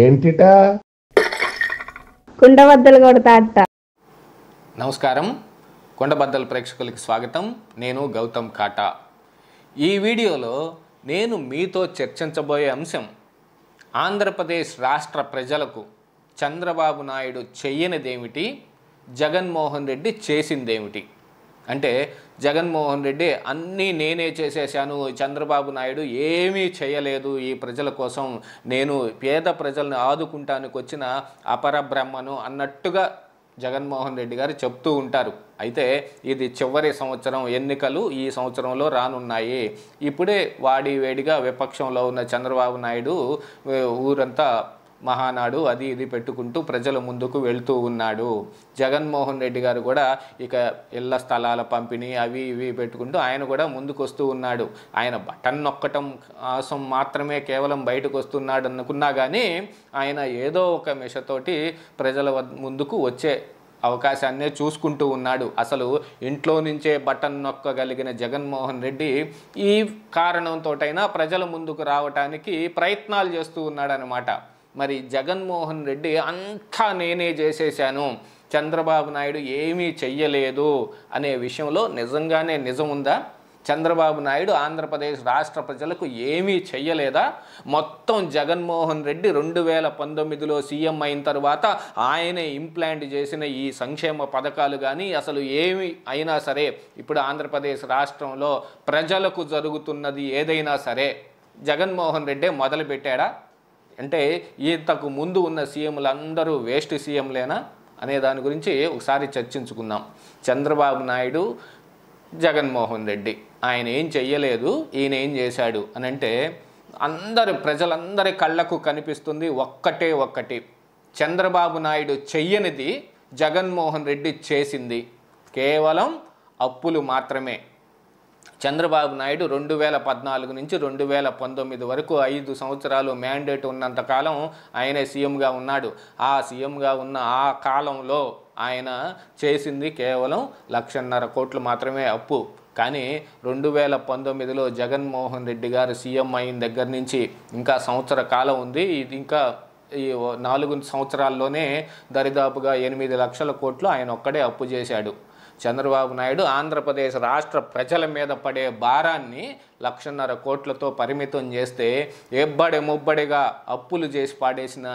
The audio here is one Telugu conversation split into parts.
ఏంటిటా కుండబద్దలు కొడతా నమస్కారం కొండబద్దల ప్రేక్షకులకి స్వాగతం నేను గౌతమ్ కాటా ఈ వీడియోలో నేను మీతో చర్చించబోయే అంశం ఆంధ్రప్రదేశ్ రాష్ట్ర ప్రజలకు చంద్రబాబు నాయుడు చెయ్యనిదేమిటి జగన్మోహన్ రెడ్డి చేసిందేమిటి అంటే జగన్మోహన్ రెడ్డి అన్నీ నేనే చేసేసాను చంద్రబాబు నాయుడు ఏమీ చేయలేదు ఈ ప్రజల కోసం నేను పేద ప్రజలను ఆదుకుంటానికి వచ్చిన అపర బ్రహ్మను అన్నట్టుగా జగన్మోహన్ రెడ్డి గారు చెప్తూ ఉంటారు అయితే ఇది చివరి సంవత్సరం ఎన్నికలు ఈ సంవత్సరంలో రానున్నాయి ఇప్పుడే వాడి వేడిగా విపక్షంలో ఉన్న చంద్రబాబు నాయుడు ఊరంతా మహానాడు అది ఇది పెట్టుకుంటూ ప్రజల ముందుకు వెళ్తూ ఉన్నాడు జగన్మోహన్ రెడ్డి గారు కూడా ఇక ఇళ్ల స్థలాల పంపిణీ అవి ఇవి పెట్టుకుంటూ ఆయన కూడా ముందుకు వస్తూ ఉన్నాడు ఆయన బటన్ నొక్కటం కోసం మాత్రమే కేవలం బయటకు వస్తున్నాడు అనుకున్నా కానీ ఆయన ఏదో ఒక మిషతోటి ప్రజల ముందుకు వచ్చే అవకాశాన్నే చూసుకుంటూ ఉన్నాడు అసలు ఇంట్లో నుంచే బటన్ నొక్కగలిగిన జగన్మోహన్ రెడ్డి ఈ కారణంతోటైనా ప్రజల ముందుకు రావటానికి ప్రయత్నాలు చేస్తూ ఉన్నాడనమాట మరి జగన్మోహన్ రెడ్డి అంతా నేనే చేసేసాను చంద్రబాబు నాయుడు ఏమీ చెయ్యలేదు అనే విషయంలో నిజంగానే నిజం ఉందా చంద్రబాబు నాయుడు ఆంధ్రప్రదేశ్ రాష్ట్ర ప్రజలకు ఏమీ చెయ్యలేదా మొత్తం జగన్మోహన్ రెడ్డి రెండు వేల పంతొమ్మిదిలో సీఎం అయిన తర్వాత ఆయనే ఇంప్లాంట్ చేసిన ఈ సంక్షేమ పథకాలు కానీ అసలు ఏమి అయినా సరే ఇప్పుడు ఆంధ్రప్రదేశ్ రాష్ట్రంలో ప్రజలకు జరుగుతున్నది ఏదైనా సరే జగన్మోహన్ రెడ్డే మొదలుపెట్టాడా అంటే ఇంతకు ముందు ఉన్న సీఎంలు అందరూ వేస్ట్ సీఎంలేనా అనే దాని గురించి ఒకసారి చర్చించుకుందాం చంద్రబాబు నాయుడు జగన్మోహన్ రెడ్డి ఆయన ఏం చెయ్యలేదు ఈయన ఏం చేశాడు అని అంటే అందరు ప్రజలందరి కళ్ళకు కనిపిస్తుంది ఒక్కటే ఒక్కటి చంద్రబాబు నాయుడు చెయ్యనిది జగన్మోహన్ రెడ్డి చేసింది కేవలం అప్పులు మాత్రమే చంద్రబాబు నాయుడు రెండు వేల పద్నాలుగు నుంచి రెండు వేల పంతొమ్మిది వరకు ఐదు సంవత్సరాలు మ్యాండేట్ ఉన్నంతకాలం ఆయనే సీఎంగా ఉన్నాడు ఆ సీఎంగా ఉన్న ఆ కాలంలో ఆయన చేసింది కేవలం లక్షన్నర కోట్లు మాత్రమే అప్పు కానీ రెండు వేల పంతొమ్మిదిలో జగన్మోహన్ రెడ్డి గారు సీఎం అయిన దగ్గర నుంచి ఇంకా సంవత్సర కాలం ఉంది ఇది ఇంకా ఈ నాలుగు సంవత్సరాల్లోనే దరిదాపుగా ఎనిమిది లక్షల కోట్లు ఆయన ఒక్కడే అప్పు చేశాడు చంద్రబాబు నాయుడు ఆంధ్రప్రదేశ్ రాష్ట్ర ప్రజల మీద పడే భారాన్ని లక్షన్నర కోట్లతో పరిమితం చేస్తే ఎబ్బడి ముబ్బడిగా అప్పులు చేసి పాడేసిన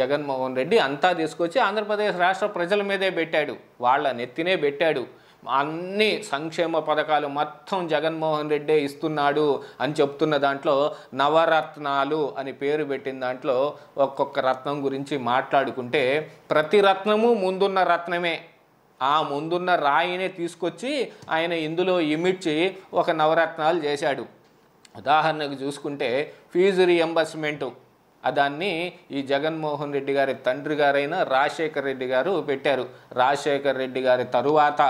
జగన్మోహన్ రెడ్డి అంతా తీసుకొచ్చి ఆంధ్రప్రదేశ్ రాష్ట్ర ప్రజల మీదే పెట్టాడు వాళ్ళ నెత్తినే పెట్టాడు అన్ని సంక్షేమ పథకాలు మొత్తం జగన్మోహన్ రెడ్డే ఇస్తున్నాడు అని చెప్తున్న దాంట్లో నవరత్నాలు అని పేరు పెట్టిన దాంట్లో ఒక్కొక్క రత్నం గురించి మాట్లాడుకుంటే ప్రతి రత్నము ముందున్న రత్నమే ఆ ముందున్న రాయినే తీసుకొచ్చి ఆయన ఇందులో ఇమిడ్చి ఒక నవరత్నాలు చేశాడు ఉదాహరణకు చూసుకుంటే ఫీజు రియంబర్స్మెంటు దాన్ని ఈ జగన్మోహన్ రెడ్డి గారి తండ్రి గారైన రాజశేఖర్ రెడ్డి గారు పెట్టారు రాజశేఖర్ రెడ్డి గారి తరువాత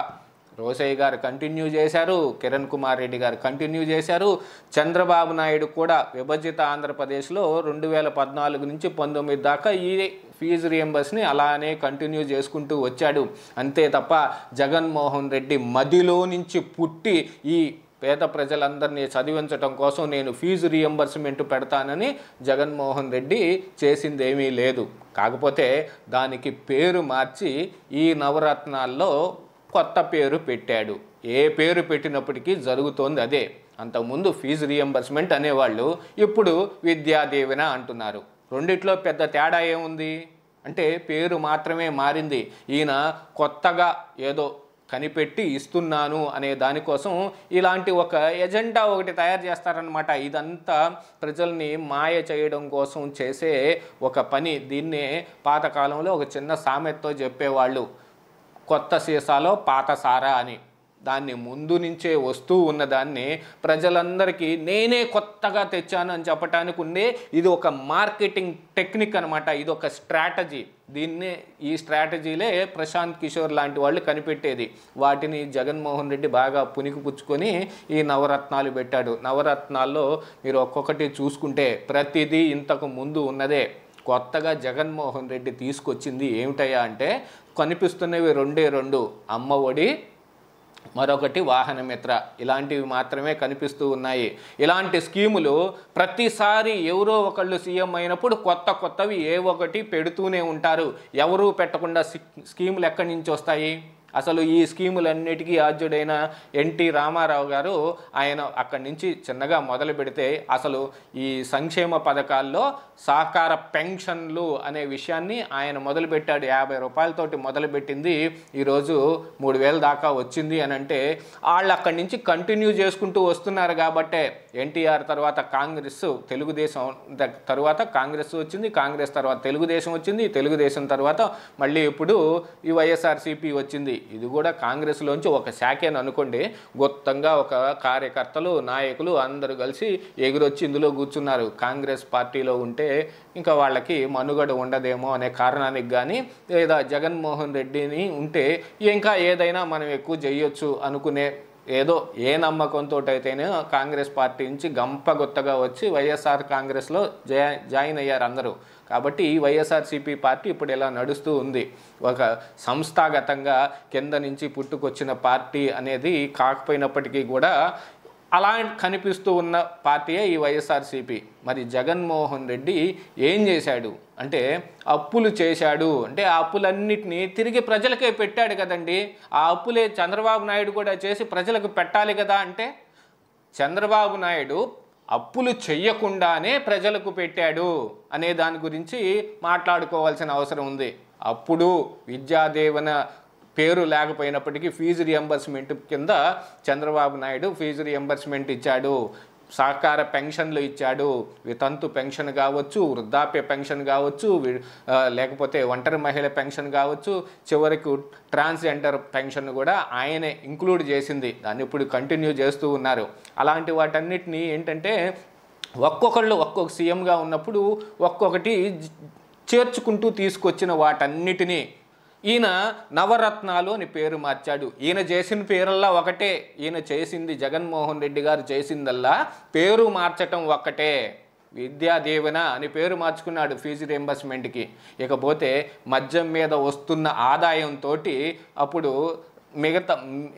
రోసయ్య గారు కంటిన్యూ చేశారు కిరణ్ కుమార్ రెడ్డి గారు కంటిన్యూ చేశారు చంద్రబాబు నాయుడు కూడా విభజిత ఆంధ్రప్రదేశ్లో రెండు వేల పద్నాలుగు నుంచి పంతొమ్మిది దాకా ఈ ఫీజు రియంబర్స్ని అలానే కంటిన్యూ చేసుకుంటూ వచ్చాడు అంతే తప్ప జగన్మోహన్ రెడ్డి మదిలో నుంచి పుట్టి ఈ పేద ప్రజలందరినీ చదివించడం కోసం నేను ఫీజు రియంబర్స్మెంట్ పెడతానని జగన్మోహన్ రెడ్డి చేసిందేమీ లేదు కాకపోతే దానికి పేరు మార్చి ఈ నవరత్నాల్లో కొత్త పేరు పెట్టాడు ఏ పేరు పెట్టినప్పటికీ జరుగుతోంది అదే అంతకుముందు ఫీజు రియంబర్స్మెంట్ అనేవాళ్ళు ఇప్పుడు విద్యా దీవెన అంటున్నారు రెండిట్లో పెద్ద తేడా ఏముంది అంటే పేరు మాత్రమే మారింది ఈయన కొత్తగా ఏదో కనిపెట్టి ఇస్తున్నాను అనే దానికోసం ఇలాంటి ఒక ఎజెండా ఒకటి తయారు చేస్తారనమాట ఇదంతా ప్రజల్ని మాయ చేయడం కోసం చేసే ఒక పని దీన్నే పాతకాలంలో ఒక చిన్న సామెతో చెప్పేవాళ్ళు కొత్త సీసాలో పాత సారా అని దాన్ని ముందు నుంచే వస్తూ ఉన్నదాన్ని ప్రజలందరికీ నేనే కొత్తగా తెచ్చాను అని చెప్పటానికి ఉండే ఇది ఒక మార్కెటింగ్ టెక్నిక్ అనమాట ఇది ఒక స్ట్రాటజీ దీన్నే ఈ స్ట్రాటజీలే ప్రశాంత్ కిషోర్ లాంటి వాళ్ళు కనిపెట్టేది వాటిని జగన్మోహన్ రెడ్డి బాగా పుచ్చుకొని ఈ నవరత్నాలు పెట్టాడు నవరత్నాల్లో మీరు ఒక్కొక్కటి చూసుకుంటే ప్రతిదీ ఇంతకు ముందు ఉన్నదే కొత్తగా జగన్మోహన్ రెడ్డి తీసుకొచ్చింది ఏమిటయ్యా అంటే కనిపిస్తున్నవి రెండే రెండు అమ్మఒడి మరొకటి వాహనమిత్ర ఇలాంటివి మాత్రమే కనిపిస్తూ ఉన్నాయి ఇలాంటి స్కీములు ప్రతిసారి ఎవరో ఒకళ్ళు సీఎం అయినప్పుడు కొత్త కొత్తవి ఏ ఒకటి పెడుతూనే ఉంటారు ఎవరూ పెట్టకుండా స్కీములు ఎక్కడి నుంచి వస్తాయి అసలు ఈ స్కీములన్నిటికీ ఆద్యుడైన ఎన్టీ రామారావు గారు ఆయన అక్కడి నుంచి చిన్నగా మొదలు పెడితే అసలు ఈ సంక్షేమ పథకాల్లో సహకార పెన్షన్లు అనే విషయాన్ని ఆయన మొదలుపెట్టాడు యాభై రూపాయలతోటి మొదలుపెట్టింది ఈరోజు మూడు వేల దాకా వచ్చింది అని అంటే వాళ్ళు అక్కడి నుంచి కంటిన్యూ చేసుకుంటూ వస్తున్నారు కాబట్టే ఎన్టీఆర్ తర్వాత కాంగ్రెస్ తెలుగుదేశం తర్వాత కాంగ్రెస్ వచ్చింది కాంగ్రెస్ తర్వాత తెలుగుదేశం వచ్చింది తెలుగుదేశం తర్వాత మళ్ళీ ఇప్పుడు ఈ వైఎస్ఆర్సీపీ వచ్చింది ఇది కూడా కాంగ్రెస్లోంచి ఒక శాఖేను అనుకోండి గొత్తంగా ఒక కార్యకర్తలు నాయకులు అందరూ కలిసి ఎగురొచ్చి ఇందులో కూర్చున్నారు కాంగ్రెస్ పార్టీలో ఉంటే ఇంకా వాళ్ళకి మనుగడ ఉండదేమో అనే కారణానికి కానీ లేదా జగన్మోహన్ రెడ్డిని ఉంటే ఇంకా ఏదైనా మనం ఎక్కువ చేయొచ్చు అనుకునే ఏదో ఏ నమ్మకంతో అయితేనే కాంగ్రెస్ పార్టీ నుంచి గంపగొత్తగా వచ్చి వైఎస్ఆర్ కాంగ్రెస్లో జాయిన్ అయ్యారు అందరూ కాబట్టి ఈ వైఎస్ఆర్సీపీ పార్టీ ఇప్పుడు ఇలా నడుస్తూ ఉంది ఒక సంస్థాగతంగా కింద నుంచి పుట్టుకొచ్చిన పార్టీ అనేది కాకపోయినప్పటికీ కూడా అలా కనిపిస్తూ ఉన్న పార్టీయే ఈ వైఎస్ఆర్సీపీ మరి జగన్మోహన్ రెడ్డి ఏం చేశాడు అంటే అప్పులు చేశాడు అంటే ఆ అప్పులన్నింటినీ తిరిగి ప్రజలకే పెట్టాడు కదండి ఆ అప్పులే చంద్రబాబు నాయుడు కూడా చేసి ప్రజలకు పెట్టాలి కదా అంటే చంద్రబాబు నాయుడు అప్పులు చెయ్యకుండానే ప్రజలకు పెట్టాడు అనే దాని గురించి మాట్లాడుకోవాల్సిన అవసరం ఉంది అప్పుడు విద్యాదేవన పేరు లేకపోయినప్పటికీ ఫీజు రియంబర్స్మెంట్ కింద చంద్రబాబు నాయుడు ఫీజు రియంబర్స్మెంట్ ఇచ్చాడు సహకార పెన్షన్లు ఇచ్చాడు వితంతు పెన్షన్ కావచ్చు వృద్ధాప్య పెన్షన్ కావచ్చు లేకపోతే ఒంటరి మహిళ పెన్షన్ కావచ్చు చివరికి ట్రాన్స్జెండర్ పెన్షన్ కూడా ఆయనే ఇంక్లూడ్ చేసింది దాన్ని ఇప్పుడు కంటిన్యూ చేస్తూ ఉన్నారు అలాంటి వాటన్నిటిని ఏంటంటే ఒక్కొక్కళ్ళు ఒక్కొక్క సీఎంగా ఉన్నప్పుడు ఒక్కొక్కటి చేర్చుకుంటూ తీసుకొచ్చిన వాటన్నిటినీ ఈయన నవరత్నాలు అని పేరు మార్చాడు ఈయన చేసిన పేరల్లా ఒకటే ఈయన చేసింది జగన్మోహన్ రెడ్డి గారు చేసిందల్లా పేరు మార్చటం ఒక్కటే విద్యాదీవెన అని పేరు మార్చుకున్నాడు ఫీజు రియంబర్స్మెంట్కి ఇకపోతే మద్యం మీద వస్తున్న ఆదాయంతో అప్పుడు మిగతా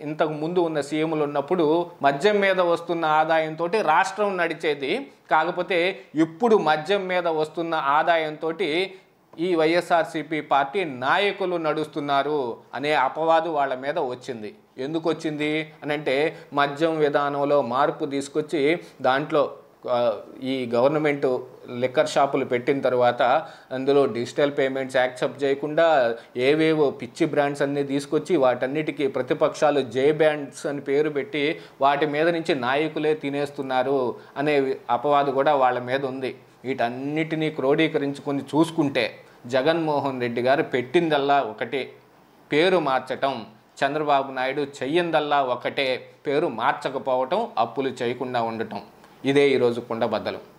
ఇంతకు ముందు ఉన్న సీఎంలు ఉన్నప్పుడు మద్యం మీద వస్తున్న ఆదాయంతో రాష్ట్రం నడిచేది కాకపోతే ఇప్పుడు మద్యం మీద వస్తున్న ఆదాయంతో ఈ వైఎస్ఆర్సీపీ పార్టీ నాయకులు నడుస్తున్నారు అనే అపవాదు వాళ్ళ మీద వచ్చింది ఎందుకు వచ్చింది అని అంటే మద్యం విధానంలో మార్పు తీసుకొచ్చి దాంట్లో ఈ గవర్నమెంట్ లిక్కర్ షాపులు పెట్టిన తర్వాత అందులో డిజిటల్ పేమెంట్స్ యాక్సెప్ట్ చేయకుండా ఏవేవో పిచ్చి బ్రాండ్స్ అన్నీ తీసుకొచ్చి వాటన్నిటికీ ప్రతిపక్షాలు జే బ్రాండ్స్ అని పేరు పెట్టి వాటి మీద నుంచి నాయకులే తినేస్తున్నారు అనే అపవాదు కూడా వాళ్ళ మీద ఉంది వీటన్నిటినీ క్రోడీకరించుకొని చూసుకుంటే జగన్మోహన్ రెడ్డి గారు పెట్టిందల్లా ఒకటే పేరు మార్చటం చంద్రబాబు నాయుడు చెయ్యిందల్లా ఒకటే పేరు మార్చకపోవటం అప్పులు చేయకుండా ఉండటం ఇదే ఈరోజు కుండబద్దలు